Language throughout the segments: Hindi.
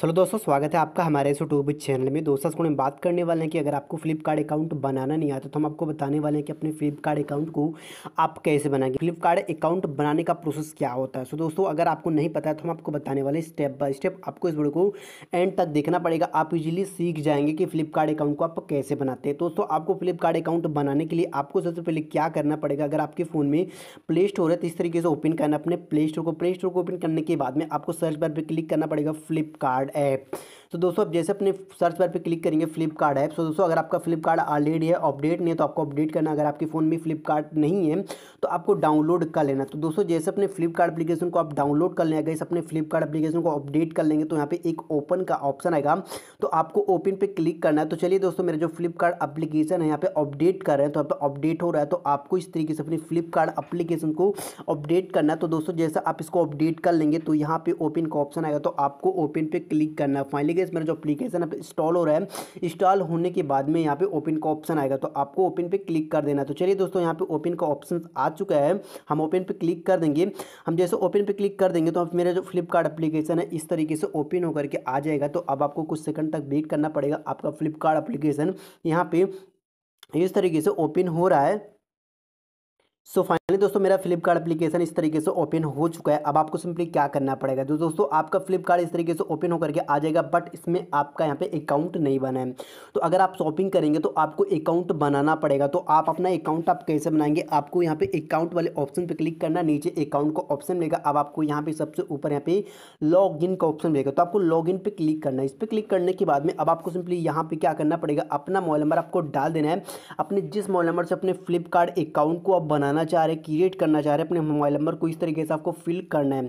चलो दोस्तों स्वागत है आपका हमारे इस यूट्यूब चैनल में दोस्तों को हम बात करने वाले हैं कि अगर आपको फ्लिपकार्ट अकाउंट बनाना नहीं आता तो हम आपको बताने वाले हैं कि अपने फ्लिपकार्ट अकाउंट को आप कैसे बनाएंगे फ्लिपकार्ट अकाउंट बनाने का प्रोसेस क्या होता है सो दोस्तों अगर आपको नहीं पता है तो हम आपको बताने वाले स्टेप बाय स्टेप आपको इस वीडियो को एंड तक देखना पड़ेगा आप इजिली सीख जाएंगे कि फ्लिपकार्ट अकाउंट को आप कैसे बनाते हैं दोस्तों आपको फ्लिपकार्ट अकाउंट बनाने के लिए आपको सबसे पहले क्या करना पड़ेगा अगर आपके फ़ोन में प्ले स्टोर है तो इस तरीके से ओपन करना अपने प्ले स्टोर को प्ले स्टोर को ओपन करने के बाद में आपको सर्च बार पर क्लिक करना पड़ेगा फ्लिपकार्ट a तो दोस्तों आप जैसे अपने सर्च बार पर क्लिक करेंगे फ्लिपकार्ट ऐप तो दोस्तों अगर आपका फ्लिपकार्ट ऑलरेडी है अपडेट नहीं है तो आपको अपडेट करना अगर आपके फ़ोन में फ्लिपकार्ट नहीं है तो आपको डाउनलोड कर लेना तो दोस्तों जैसे अपने फ्लिपकार्ट अपलीकेशन को आप डाउनलोड कर लेंगे जैसे अपने फ्लिपकार्ट अपलीकेशन को अपडेट कर लेंगे तो यहाँ पे एक ओपन का ऑप्शन आएगा तो आपको ओपन पे क्लिक करना है तो चलिए दोस्तों मेरा जो फ्लिपकार्ट अपलीकेशन है यहाँ पे अपडेट कर रहे हैं तो यहाँ पे अपडेट हो रहा है तो आपको इस तरीके से अपने फ्लिपकार्ट अपलीकेशन को अपडेट करना है तो दोस्तों जैसा आप इसको अपडेट कर लेंगे तो यहाँ पे ओपन का ऑप्शन आएगा तो आपको ओपन पे क्लिक करना है फाइनली केस मेरा जो अपलीकेशन इंस्टॉल हो रहा है इंस्टॉल होने के बाद में यहाँ पे ओपन का ऑप्शन आएगा तो आपको ओपन पे क्लिक कर देना तो चलिए दोस्तों यहाँ पे ओपन का ऑप्शन आ चुका है हम ओपन पे क्लिक कर देंगे हम जैसे ओपन पे क्लिक कर देंगे तो अब मेरा जो फ्लिपकार्ट अप्लीकेशन है इस तरीके से ओपन होकर के आ जाएगा तो अब आपको कुछ सेकंड तक वेट करना पड़ेगा आपका फ्लिपकार्ट अप्लीकेशन यहाँ पे इस तरीके से ओपन हो रहा है सो so, चलिए दोस्तों मेरा फ्लिपकार्ट एप्लीकेशन इस तरीके से ओपन हो चुका है अब आपको सिंपली क्या करना पड़ेगा जो तो दोस्तों आपका फ्लिपकार्ट इस तरीके से ओपन होकर के आ जाएगा बट इसमें आपका यहाँ पे अकाउंट नहीं बना है तो अगर आप शॉपिंग करेंगे तो आपको अकाउंट बनाना पड़ेगा तो आप अपना अकाउंट आप कैसे बनाएंगे आपको यहाँ पे अकाउंट वाले ऑप्शन पर क्लिक करना नीचे अकाउंट का ऑप्शन मिलेगा अब आपको यहाँ पे सबसे ऊपर यहाँ पे लॉग का ऑप्शन मिलेगा तो आपको लॉग इन क्लिक करना है इस पर क्लिक करने के बाद में अब आपको सिंपली यहाँ पर क्या करना पड़ेगा अपना मोबाइल नंबर आपको डाल देना है अपने जिस मोबाइल नंबर से अपने फ्लिपकार्ट अकाउंट को आप बनाना चाह रहे क्रिएट करना चाह रहे हैं अपने मोबाइल नंबर को इस तरीके से आपको फिल करना है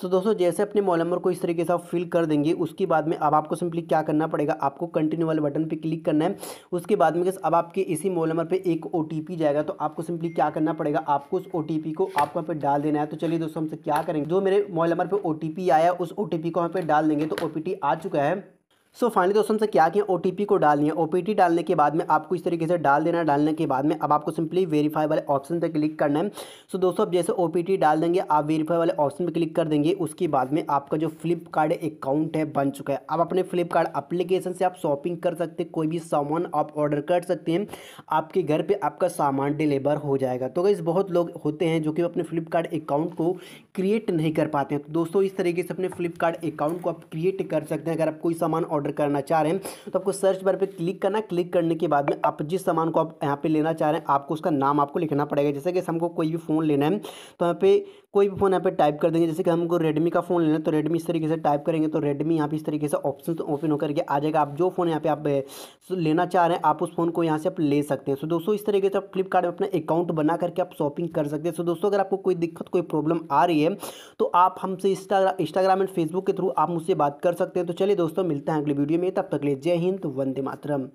सो so, दोस्तों जैसे अपने मोबाइल नंबर को इस तरीके से आप फिल कर देंगे उसके बाद में अब आपको सिंपली क्या करना पड़ेगा आपको कंटिन्यू वाले बटन पे क्लिक करना है उसके बाद में अब आपके इसी मोबाइल नंबर पे एक ओ जाएगा तो आपको सिंपली क्या करना पड़ेगा आपको उस ओ को आपको यहाँ पर डाल देना है तो चलिए दोस्तों हमसे क्या करेंगे जो मेरे मोबाइल नंबर पर ओ आया उस ओ को यहाँ पर डाल देंगे तो ओ आ चुका है सो फाइनली दोस्तों से क्या किया ओ को डालनी है ओ डालने के बाद में आपको इस तरीके से डाल देना डालने के बाद में अब आपको सिंपली वेरीफाई वाले ऑप्शन पर क्लिक करना है सो so, दोस्तों अब जैसे ओ डाल देंगे आप वेरीफाई वाले ऑप्शन पर क्लिक कर देंगे उसके बाद में आपका जो फ्लिपकार्ट अकाउंट है बन चुका है आप अपने फ्लिपकार्ट अप्लीकेशन से आप शॉपिंग कर सकते हैं कोई भी सामान आप ऑर्डर कर सकते हैं आपके घर पर आपका सामान डिलीवर हो जाएगा तो गई बहुत लोग होते हैं जो कि अपने फ्लिपकार्ट अकाउंट को क्रिएट नहीं कर पाते हैं तो दोस्तों इस तरीके से अपने फ्लिपकार्ट अकाउंट को आप क्रिएट कर सकते हैं अगर आप कोई सामान ऑर्डर ऑर्डर करना चाह रहे हैं तो आपको सर्च बार पर क्लिक करना क्लिक करने के बाद में आप जिस सामान को आप यहाँ पर लेना चाह रहे हैं आपको उसका नाम आपको लिखना पड़ेगा जैसे कि हमको कोई भी फ़ोन लेना है तो यहाँ पे कोई भी फ़ोन यहाँ पे टाइप कर देंगे जैसे कि हमको रेडमी का फ़ोन लेना है तो रेडमी इस तरीके से टाइप करेंगे तो रेडमी यहाँ पे इस तरीके से ऑप्शन ओपन होकर के आ जाएगा आप जो फ़ोन यहाँ पे आप लेना चाह रहे हैं आप उस फ़ोन को यहाँ से आप ले सकते हैं सो तो दोस्तों इस तरीके से आप फ्लिपकार्ट में अपना अकाउंट बना करके आप शॉपिंग कर सकते हैं सो तो दोस्तों अगर आपको कोई दिक्कत कोई प्रॉब्लम आ रही है तो आप हमसे इंस्टाग्राम इंस्टाग्राम एंड फेसबुक के थ्रू आप मुझसे बात कर सकते हैं तो चलिए दोस्तों मिलते हैं अगले वीडियो में तब तक ले जय हिंद वंदे मातरम